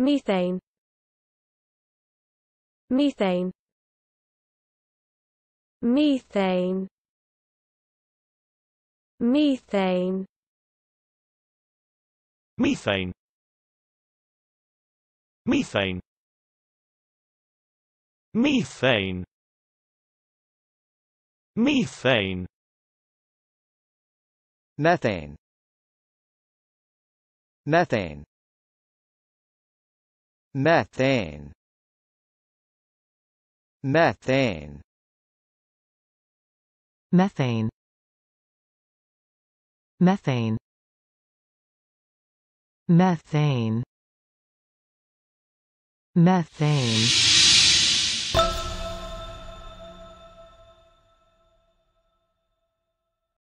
methane methane methane methane methane methane methane methane methane methane methane methane methane methane methane methane